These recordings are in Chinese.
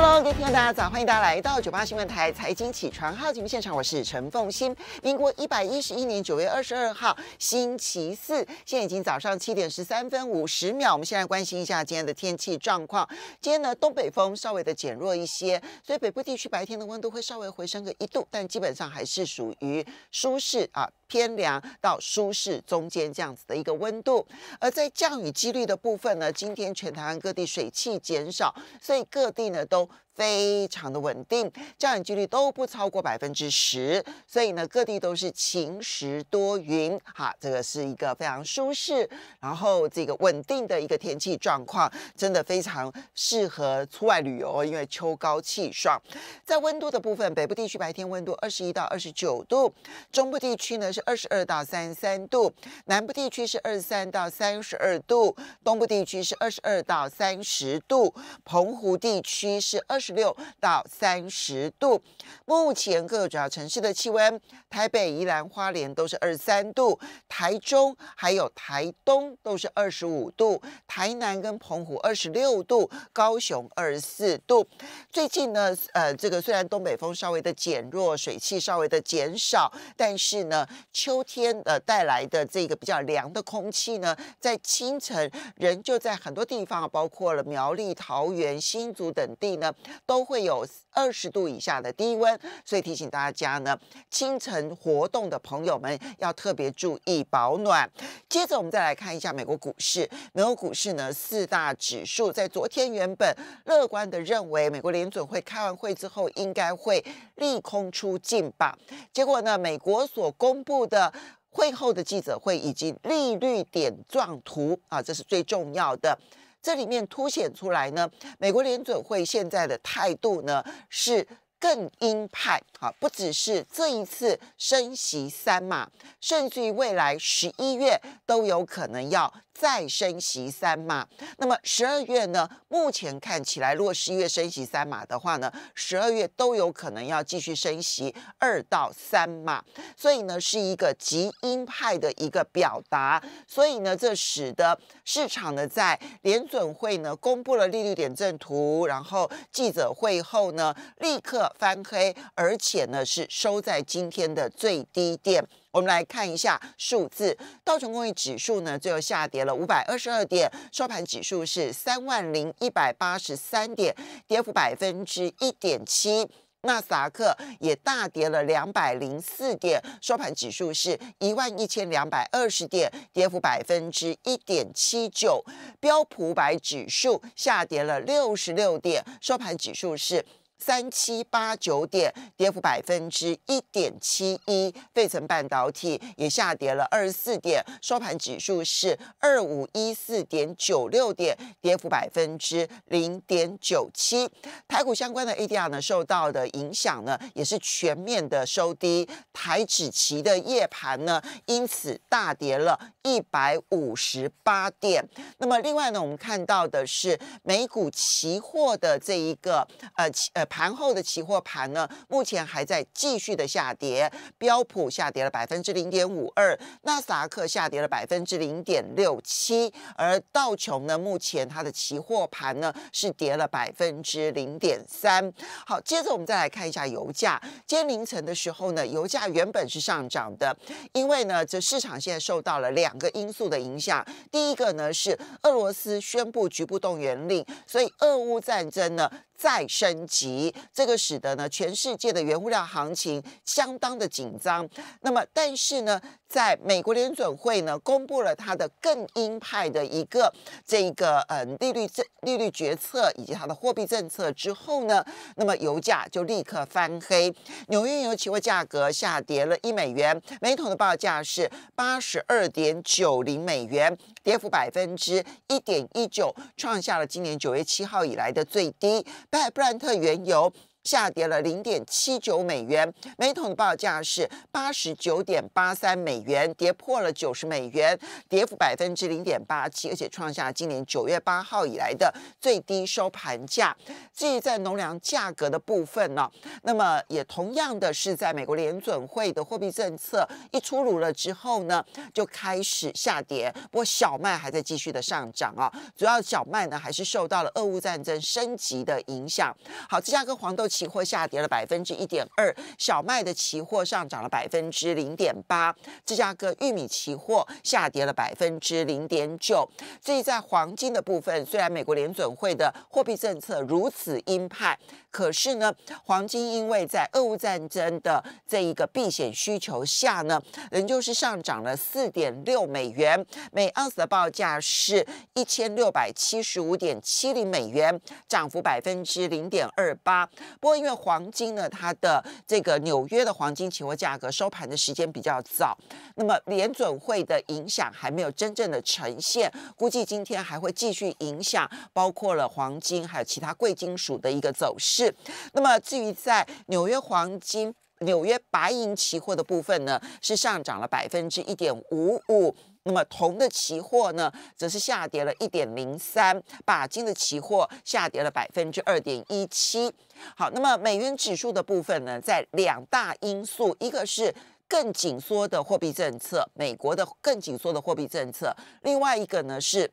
Hello，各位听众，大家早，欢迎大家来到九八新闻台财经起床号节目现场，我是陈凤欣。民国一百一十一年九月二十二号，星期四，现在已经早上七点十三分五十秒。我们现在关心一下今天的天气状况。今天呢，东北风稍微的减弱一些，所以北部地区白天的温度会稍微回升个一度，但基本上还是属于舒适啊。偏凉到舒适中间这样子的一个温度，而在降雨几率的部分呢，今天全台湾各地水汽减少，所以各地呢都。非常的稳定，降雨几率都不超过百分之十，所以呢，各地都是晴时多云，哈，这个是一个非常舒适，然后这个稳定的一个天气状况，真的非常适合出外旅游哦，因为秋高气爽。在温度的部分，北部地区白天温度二十一到二十九度，中部地区呢是二十二到三十三度，南部地区是二十三到三十二度，东部地区是二十二到三十度，澎湖地区是二十。十六到三十度。目前各主要城市的气温，台北、宜兰、花莲都是二十三度，台中还有台东都是二十五度，台南跟澎湖二十六度，高雄二十四度。最近呢，呃，这个虽然东北风稍微的减弱，水汽稍微的减少，但是呢，秋天呃带来的这个比较凉的空气呢，在清晨仍就在很多地方，包括了苗栗、桃园、新竹等地呢。都会有二十度以下的低温，所以提醒大家呢，清晨活动的朋友们要特别注意保暖。接着，我们再来看一下美国股市。美国股市呢，四大指数在昨天原本乐观的认为，美国联准会开完会之后应该会利空出尽吧，结果呢，美国所公布的会后的记者会以及利率点状图啊，这是最重要的。这里面凸显出来呢，美国联准会现在的态度呢是更鹰派啊，不只是这一次升息三码，甚至于未来十一月都有可能要。再升息三码，那么十二月呢？目前看起来，如果十一月升息三码的话呢，十二月都有可能要继续升息二到三码，所以呢是一个极鹰派的一个表达，所以呢这使得市场呢在联准会呢公布了利率点阵图，然后记者会后呢立刻翻黑，而且呢是收在今天的最低点。我们来看一下数字，道琼工业指数呢，最后下跌了五百二十二点，收盘指数是三万零一百八十三点，跌幅百分之一点七。纳斯达克也大跌了两百零四点，收盘指数是一万一千两百二十点，跌幅百分之一点七九。标普百指数下跌了六十六点，收盘指数是。三七八九点，跌幅百分之一点七一。费城半导体也下跌了二十四点，收盘指数是二五一四点九六点，跌幅百分之零点九七。台股相关的 ADR 呢，受到的影响呢，也是全面的收低。台指期的夜盘呢，因此大跌了一百五十八点。那么另外呢，我们看到的是美股期货的这一个呃呃。盘后的期货盘呢，目前还在继续的下跌，标普下跌了百分之零点五二，纳斯达克下跌了百分之零点六七，而道琼呢，目前它的期货盘呢是跌了百分之零点三。好，接着我们再来看一下油价，今天凌晨的时候呢，油价原本是上涨的，因为呢，这市场现在受到了两个因素的影响，第一个呢是俄罗斯宣布局部动员令，所以俄乌战争呢。再升级，这个使得呢，全世界的原物料行情相当的紧张。那么，但是呢，在美国联准会呢，公布了它的更鹰派的一个这一个嗯利率政利率决策以及它的货币政策之后呢，那么油价就立刻翻黑。纽约原油期货价格下跌了一美元，每桶的报价是八十二点九零美元，跌幅百分之一点一九，创下了今年九月七号以来的最低。拜布兰特原油。下跌了零点七九美元，每桶的报价是八十九点八三美元，跌破了九十美元，跌幅百分之零点八七，而且创下今年九月八号以来的最低收盘价。至于在农粮价格的部分呢，那么也同样的是在美国联准会的货币政策一出炉了之后呢，就开始下跌。不过小麦还在继续的上涨啊，主要小麦呢还是受到了俄乌战争升级的影响。好，芝加哥黄豆。期货下跌了百分之一点二，小麦的期货上涨了百分之零点八，芝加哥玉米期货下跌了百分之零点九。所以，在黄金的部分，虽然美国联准会的货币政策如此鹰派，可是呢，黄金因为在俄乌战争的这一个避险需求下呢，仍旧是上涨了四点六美元每盎司的报价是一千六百七十五点七零美元，涨幅百分之零点二八。过，因为黄金呢，它的这个纽约的黄金期货价格收盘的时间比较早，那么联准会的影响还没有真正的呈现，估计今天还会继续影响，包括了黄金还有其他贵金属的一个走势。那么，至于在纽约黄金、纽约白银期货的部分呢，是上涨了百分之一点五五。那么铜的期货呢，则是下跌了一点零三；钯金的期货下跌了百分之二点一七。好，那么美元指数的部分呢，在两大因素，一个是更紧缩的货币政策，美国的更紧缩的货币政策；另外一个呢是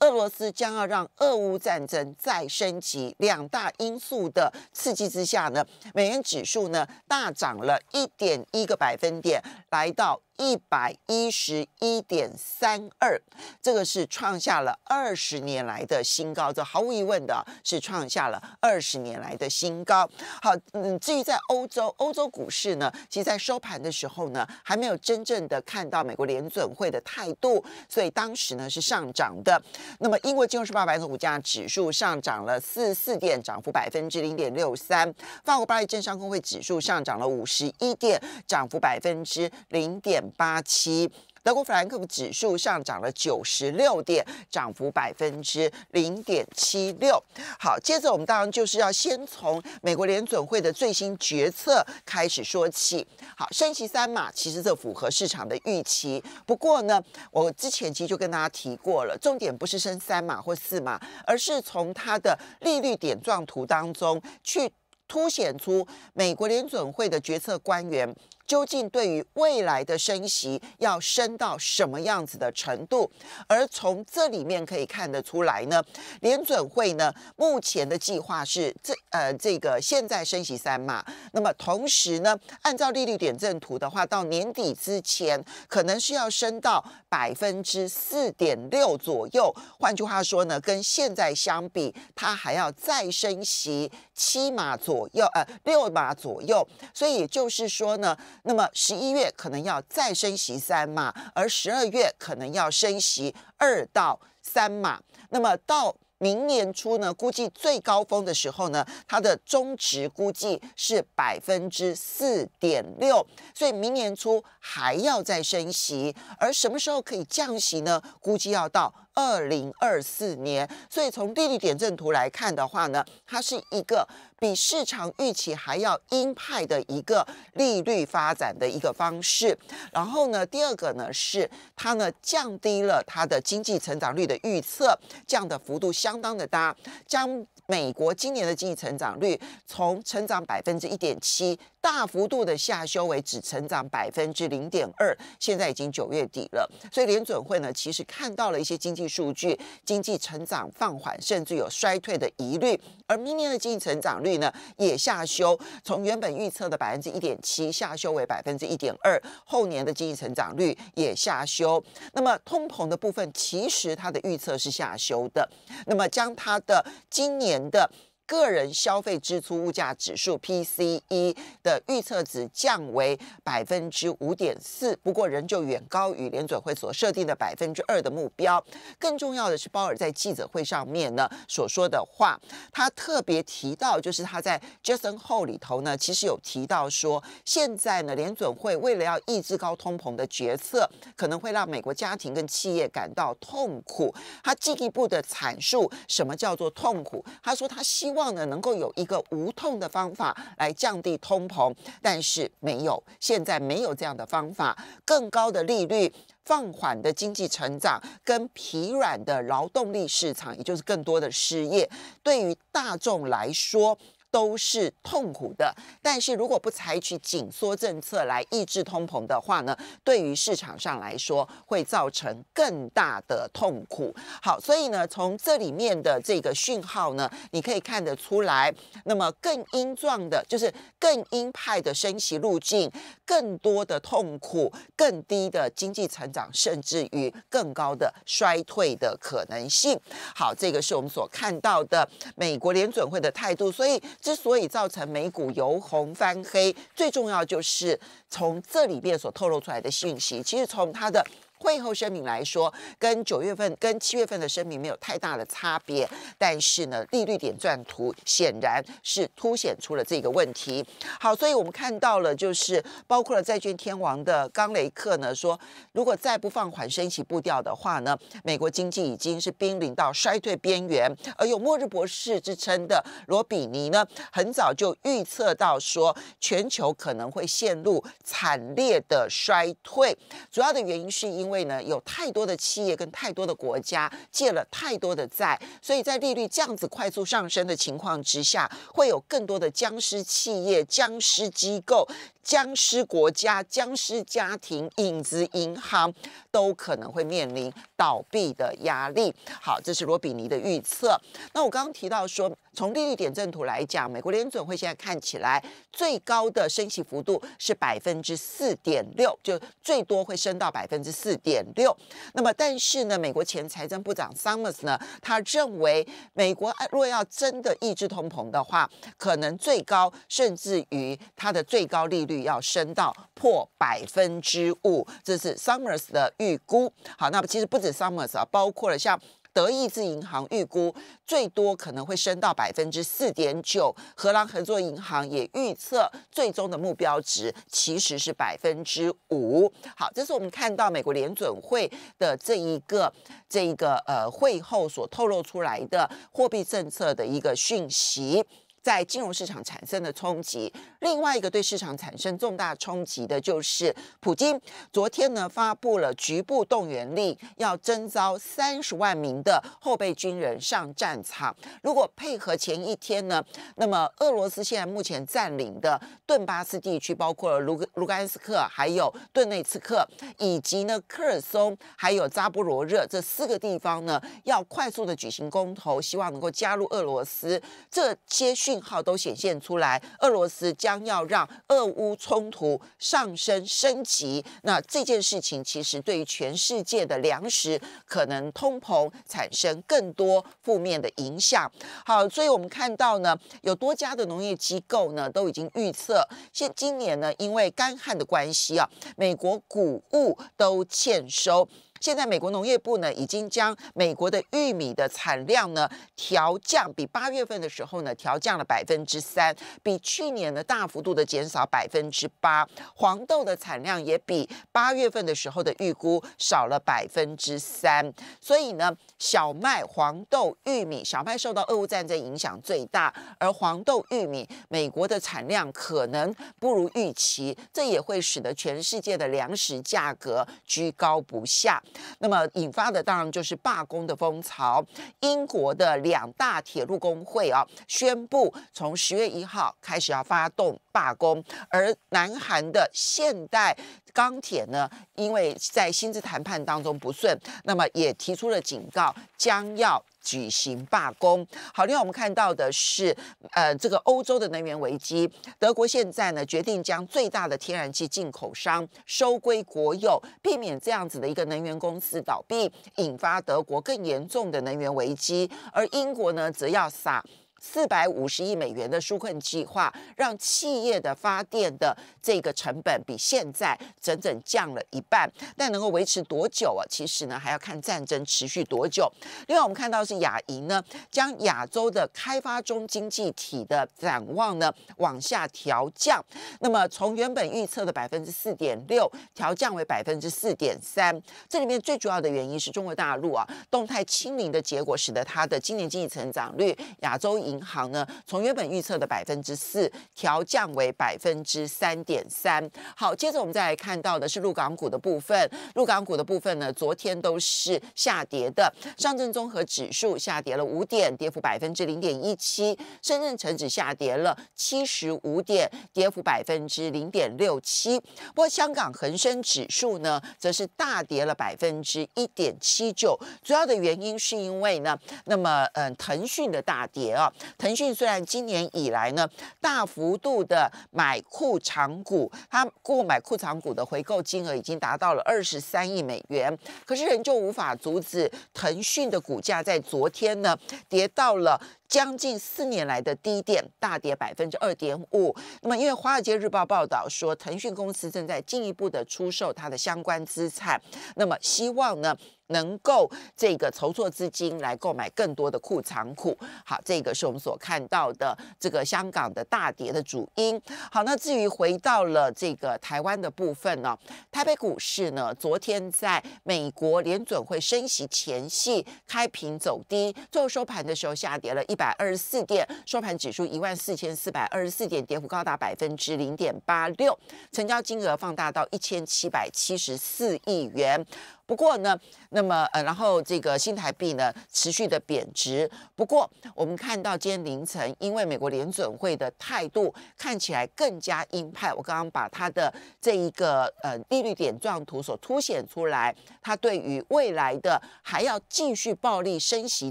俄罗斯将要让俄乌战争再升级。两大因素的刺激之下呢，美元指数呢大涨了一点一个百分点，来到。一百一十一点三二，这个是创下了二十年来的新高，这毫无疑问的是创下了二十年来的新高。好，嗯，至于在欧洲，欧洲股市呢，其实在收盘的时候呢，还没有真正的看到美国联准会的态度，所以当时呢是上涨的。那么英国金融时报白铜股价指数上涨了四四点，涨幅百分之零点六三。法国巴黎证商工会指数上涨了五十一点，涨幅百分之零点。八七，德国弗兰克福指数上涨了九十六点，涨幅百分之零点七六。好，接着我们当然就是要先从美国联准会的最新决策开始说起。好，升息三码，其实这符合市场的预期。不过呢，我之前其实就跟大家提过了，重点不是升三码或四码，而是从它的利率点状图当中去凸显出美国联准会的决策官员。究竟对于未来的升息要升到什么样子的程度？而从这里面可以看得出来呢，联准会呢目前的计划是这呃这个现在升息三码，那么同时呢，按照利率点阵图的话，到年底之前可能是要升到百分之四点六左右。换句话说呢，跟现在相比，它还要再升息七码左右，呃六码左右。所以也就是说呢。那么十一月可能要再升息三码，而十二月可能要升息二到三码。那么到明年初呢，估计最高峰的时候呢，它的中值估计是百分之四点六。所以明年初还要再升息，而什么时候可以降息呢？估计要到。二零二四年，所以从利率点阵图来看的话呢，它是一个比市场预期还要鹰派的一个利率发展的一个方式。然后呢，第二个呢是它呢降低了它的经济成长率的预测，降的幅度相当的大。将美国今年的经济成长率从成长百分之一点七，大幅度的下修为只成长百分之零点二。现在已经九月底了，所以联准会呢，其实看到了一些经济数据，经济成长放缓，甚至有衰退的疑虑。而明年的经济成长率呢，也下修，从原本预测的百分之一点七下修为百分之一点二。后年的经济成长率也下修。那么通膨的部分，其实它的预测是下修的。那么将它的今年。能的个人消费支出物价指数 （PCE） 的预测值降为百分之五点四，不过仍旧远高于联准会所设定的百分之二的目标。更重要的是，鲍尔在记者会上面呢所说的话，他特别提到，就是他在 Justin 后里头呢，其实有提到说，现在呢联准会为了要抑制高通膨的决策，可能会让美国家庭跟企业感到痛苦。他进一步的阐述什么叫做痛苦，他说他希望。望呢能够有一个无痛的方法来降低通膨，但是没有，现在没有这样的方法。更高的利率、放缓的经济成长跟疲软的劳动力市场，也就是更多的失业，对于大众来说。都是痛苦的，但是如果不采取紧缩政策来抑制通膨的话呢，对于市场上来说会造成更大的痛苦。好，所以呢，从这里面的这个讯号呢，你可以看得出来，那么更鹰状的，就是更鹰派的升息路径，更多的痛苦，更低的经济成长，甚至于更高的衰退的可能性。好，这个是我们所看到的美国联准会的态度，所以。之所以造成美股由红翻黑，最重要就是从这里面所透露出来的信息。其实从它的。会后声明来说，跟九月份、跟七月份的声明没有太大的差别，但是呢，利率点转图显然是凸显出了这个问题。好，所以我们看到了，就是包括了债券天王的冈雷克呢说，如果再不放缓升息步调的话呢，美国经济已经是濒临到衰退边缘。而有末日博士之称的罗比尼呢，很早就预测到说，全球可能会陷入惨烈的衰退，主要的原因是因。因为呢，有太多的企业跟太多的国家借了太多的债，所以在利率这样子快速上升的情况之下，会有更多的僵尸企业、僵尸机构、僵尸国家、僵尸家庭、影子银行都可能会面临倒闭的压力。好，这是罗比尼的预测。那我刚刚提到说。从利率点阵图来讲，美国联准会现在看起来最高的升息幅度是百分之四点六，就最多会升到百分之四点六。那么，但是呢，美国前财政部长 Summers 呢，他认为美国若要真的抑制通膨的话，可能最高甚至于它的最高利率要升到破百分之五，这是 Summers 的预估。好，那其实不止 Summers 啊，包括了像。德意志银行预估最多可能会升到百分之四点九，荷兰合作银行也预测最终的目标值其实是百分之五。好，这是我们看到美国联准会的这一个这一个呃会后所透露出来的货币政策的一个讯息。在金融市场产生的冲击。另外一个对市场产生重大冲击的，就是普京昨天呢发布了局部动员令，要征召三十万名的后备军人上战场。如果配合前一天呢，那么俄罗斯现在目前占领的顿巴斯地区，包括了卢卢甘斯克，还有顿内茨克，以及呢克尔松，还有扎波罗热这四个地方呢，要快速的举行公投，希望能够加入俄罗斯。这些训。信号都显现出来，俄罗斯将要让俄乌冲突上升升级。那这件事情其实对于全世界的粮食可能通膨产生更多负面的影响。好，所以我们看到呢，有多家的农业机构呢都已经预测，现今年呢因为干旱的关系啊，美国谷物都欠收。现在美国农业部呢，已经将美国的玉米的产量呢调降，比八月份的时候呢调降了百分之三，比去年呢大幅度的减少百分之八。黄豆的产量也比八月份的时候的预估少了百分之三。所以呢，小麦、黄豆、玉米，小麦受到俄乌战争影响最大，而黄豆、玉米，美国的产量可能不如预期，这也会使得全世界的粮食价格居高不下。那么引发的当然就是罢工的风潮。英国的两大铁路工会啊，宣布从十月一号开始要发动。罢工，而南韩的现代钢铁呢，因为在薪资谈判当中不顺，那么也提出了警告，将要举行罢工。好，另外我们看到的是，呃，这个欧洲的能源危机，德国现在呢决定将最大的天然气进口商收归国有，避免这样子的一个能源公司倒闭，引发德国更严重的能源危机。而英国呢，则要撒。四百五十亿美元的纾困计划，让企业的发电的这个成本比现在整整降了一半，但能够维持多久啊？其实呢，还要看战争持续多久。另外，我们看到是亚银呢，将亚洲的开发中经济体的展望呢往下调降，那么从原本预测的百分之四点六调降为百分之四点三。这里面最主要的原因是中国大陆啊，动态清零的结果使得它的今年经济成长率亚洲。银行呢，从原本预测的百分之四调降为百分之三点三。好，接着我们再来看到的是陆港股的部分。陆港股的部分呢，昨天都是下跌的。上证综合指数下跌了五点，跌幅百分之零点一七；深圳成指下跌了七十五点，跌幅百分之零点六七。不过香港恒生指数呢，则是大跌了百分之一点七九。主要的原因是因为呢，那么嗯，腾讯的大跌啊。腾讯虽然今年以来呢，大幅度的买库藏股，它购买库藏股的回购金额已经达到了二十三亿美元，可是仍旧无法阻止腾讯的股价在昨天呢跌到了。将近四年来的低点大跌百分之二点五。那么，因为《华尔街日报》报道说，腾讯公司正在进一步的出售它的相关资产，那么希望呢能够这个筹措资金来购买更多的库仓库。好，这个是我们所看到的这个香港的大跌的主因。好，那至于回到了这个台湾的部分呢，台北股市呢昨天在美国联准会升息前夕开平走低，最后收盘的时候下跌了一。百二十四点，收盘指数一万四千四百二十四点，跌幅高达百分之零点八六，成交金额放大到一千七百七十四亿元。不过呢，那么呃，然后这个新台币呢持续的贬值。不过我们看到今天凌晨，因为美国联准会的态度看起来更加鹰派，我刚刚把它的这一个呃利率点状图所凸显出来，它对于未来的还要继续暴力升息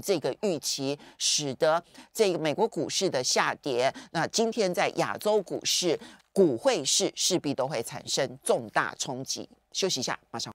这个预期，使得这个美国股市的下跌。那今天在亚洲股市、股汇市势必都会产生重大冲击。休息一下，马上。